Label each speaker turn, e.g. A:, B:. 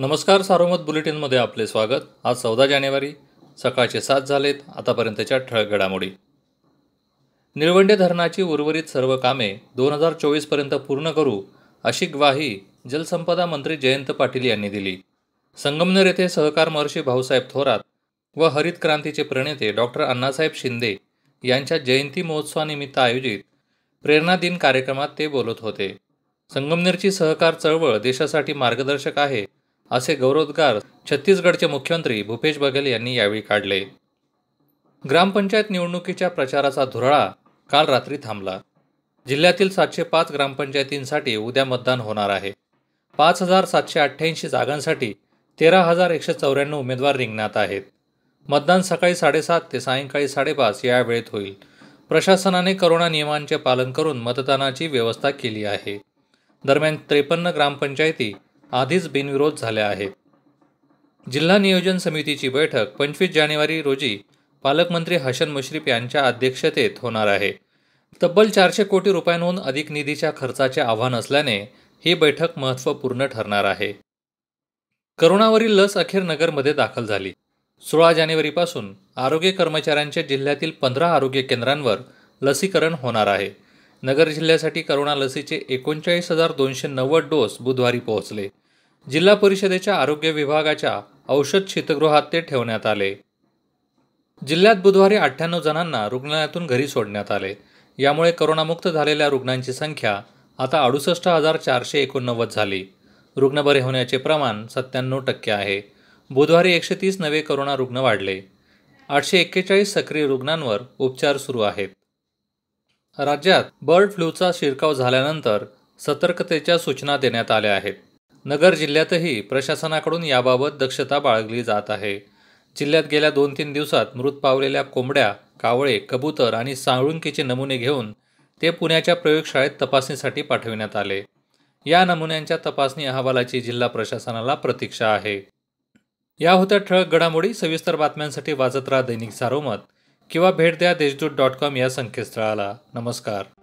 A: नमस्कार सारोमत बुलेटिनमध्ये आपले स्वागत आज चौदा जानेवारी सकाळचे सात झालेत आतापर्यंतच्या ठळक घडामोडी निळवंडे धरणाची उर्वरित सर्व कामे दोन हजार चोवीसपर्यंत पूर्ण करू अशी ग्वाही जलसंपदा मंत्री जयंत पाटील यांनी दिली संगमनेर येथे सहकार महर्षी भाऊसाहेब थोरात व हरित क्रांतीचे प्रणेते डॉक्टर अण्णासाहेब शिंदे यांच्या जयंती महोत्सवानिमित्त आयोजित प्रेरणा दिन कार्यक्रमात ते बोलत होते संगमनेरची सहकार चळवळ देशासाठी मार्गदर्शक आहे असे गौरवोद्गार छत्तीसगडचे मुख्यमंत्री भूपेश बघेल यांनी यावेळी काढले ग्रामपंचायत निवडणुकीच्या प्रचाराचा धुराळा काल रात्री थांबला जिल्ह्यातील सातशे पाच ग्रामपंचायतींसाठी उद्या मतदान होणार आहे पाच हजार सातशे अठ्ठ्याऐंशी जागांसाठी तेरा हजार एकशे चौऱ्याण्णव उमेदवार रिंगणात आहेत मतदान सकाळी साडेसात ते सायंकाळी साडेपाच या वेळेत होईल प्रशासनाने करोना नियमांचे पालन करून मतदानाची व्यवस्था केली आहे दरम्यान त्रेपन्न ग्रामपंचायती आधीच बिनविरोध झाल्या आहेत जिल्हा नियोजन समितीची बैठक पंचवीस जानेवारी रोजी पालकमंत्री हसन मुश्रीफ यांच्या अध्यक्षतेत होणार आहे तब्बल चारशे कोटी रुपयांहून अधिक निधीच्या खर्चाचे आव्हान असल्याने ही बैठक महत्त्वपूर्ण ठरणार आहे करोनावरील लस अखेर नगरमध्ये दाखल झाली सोळा जानेवारीपासून आरोग्य कर्मचाऱ्यांच्या जिल्ह्यातील पंधरा आरोग्य केंद्रांवर लसीकरण होणार आहे नगर जिल्ह्यासाठी करोना लसीचे एकोणचाळीस हजार दोनशे नव्वद डोस बुधवारी पोहोचले जिल्हा परिषदेच्या आरोग्य विभागाच्या औषध शीतगृहात ते ठेवण्यात आले जिल्ह्यात बुधवारी अठ्ठ्याण्णव जणांना रुग्णालयातून घरी सोडण्यात आले यामुळे करोनामुक्त झालेल्या रुग्णांची संख्या आता अडुसष्ट हजार चारशे एकोणनव्वद झाली रुग्ण बरे होण्याचे प्रमाण सत्त्याण्णव टक्के आहे बुधवारी एकशे तीस नवे करोना रुग्ण वाढले आठशे एक्केचाळीस सक्रिय रुग्णांवर उपचार सुरू आहेत राज्यात बर्ड फ्लूचा शिरकाव झाल्यानंतर सतर्कतेच्या सूचना देण्यात आल्या आहेत नगर जिल्ह्यातही प्रशासनाकडून याबाबत दक्षता बाळगली जात आहे जिल्ह्यात गेल्या दोन तीन दिवसात मृत पावलेल्या कोंबड्या कावळे कबूतर आणि सांळुंकीचे नमुने घेऊन ते पुण्याच्या प्रयोगशाळेत तपासणीसाठी पाठविण्यात आले या नमुन्यांच्या तपासणी अहवालाची जिल्हा प्रशासनाला प्रतीक्षा आहे या होत्या ठळक घडामोडी सविस्तर बातम्यांसाठी वाजत राहा दैनिक सारोमत किंवा भेट द्या देशदूत डॉट कॉम या संकेतस्थळाला नमस्कार